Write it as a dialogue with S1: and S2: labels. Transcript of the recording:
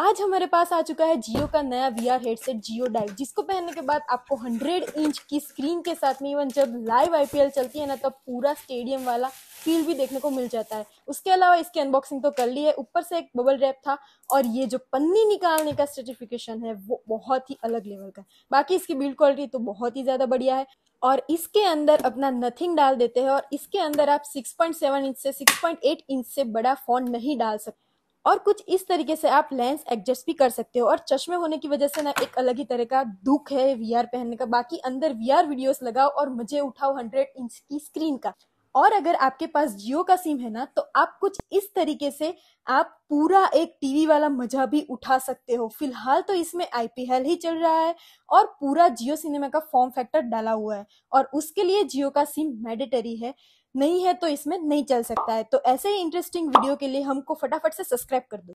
S1: आज हमारे पास आ चुका है जियो का नया V R headset Jio dive जिसको पहनने के बाद आपको 100 इंच की स्क्रीन के साथ में इवन जब लाइव आई चलती है ना तब तो पूरा स्टेडियम वाला फील भी देखने को मिल जाता है उसके अलावा इसकी अनबॉक्सिंग तो कर ली है ऊपर से एक बबल रैप था और ये जो पन्नी निकालने का सर्टिफिकेशन है वो बहुत ही अलग लेवल का है बाकी इसकी बिल्ड क्वालिटी तो बहुत ही ज़्यादा बढ़िया है और इसके अंदर अपना नथिंग डाल देते हैं और इसके अंदर आप 6.7 इंच से 6.8 इंच से बड़ा फोन नहीं डाल सकते और कुछ इस तरीके से आप लेंस एडजस्ट भी कर सकते हो और चश्मे होने की वजह से ना एक अलग ही तरह का दुख है वीआर पहनने का बाकी अंदर वीआर वीडियोस लगाओ और मजे उठाओ हंड्रेड इंच की स्क्रीन का और अगर आपके पास जियो का सिम है ना तो आप कुछ इस तरीके से आप पूरा एक टीवी वाला मजा भी उठा सकते हो फिलहाल तो इसमें आईपीएल ही चल रहा है और पूरा जियो सिनेमा का फॉर्म फैक्टर डाला हुआ है और उसके लिए जियो का सिम मैडेटरी है नहीं है तो इसमें नहीं चल सकता है तो ऐसे ही इंटरेस्टिंग वीडियो के लिए हमको फटाफट से सब्सक्राइब कर दो